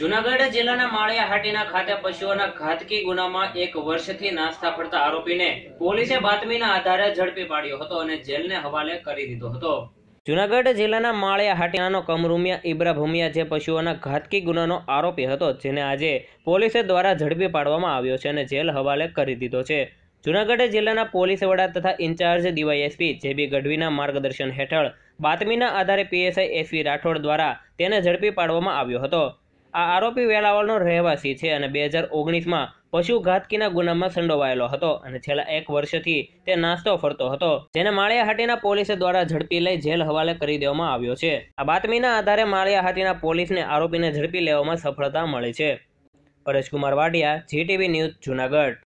જુનાગઢ જિલ્લાના માળિયા હાટીના ખાતે પશુઓના ઘાતકી ગુનામાં એક વર્ષથી નાસ્તા ફરતા આરોપીને પોલીસે બાતમીના આધારે ઝડપી પાડ્યો હતો અને જેલને હવાલે કરી દીધો હતો જુનાગઢ જિલ્લાના માળિયા હાટીનાનો કમરૂમિયા ઇબ્રા જે પશુઓના ઘાતકી ગુનાનો આરોપી હતો જેને આજે પોલીસે દ્વારા ઝડપી પાડવામાં આવ્યો છે અને જેલ હવાલે કરી દીધો છે જુનાગઢ જિલ્લાના પોલીસ વડા તથા ઇન્ચાર્જ ડીવાયએસપી જે ગઢવીના માર્ગદર્શન હેઠળ બાતમીના આધારે પીએસઆઈ એસવી રાઠોડ દ્વારા તેને ઝડપી પાડવામાં આવ્યો હતો આ આરોપી વેરાવળનો રહેવાસી છે અને બે હજાર ઓગણીસમાં પશુ ઘાતકીના ગુનામાં સંડોવાયેલો હતો અને છેલ્લા એક વર્ષથી તે નાસ્તો ફરતો હતો જેને માળિયાહાટીના પોલીસ દ્વારા ઝડપી લઈ જેલ હવાલે કરી દેવામાં આવ્યો છે આ બાતમીના આધારે માળિયાહાટીના પોલીસને આરોપીને ઝડપી લેવામાં સફળતા મળી છે પરેશકુમાર વાડિયા જીટીવી ન્યૂઝ જુનાગઢ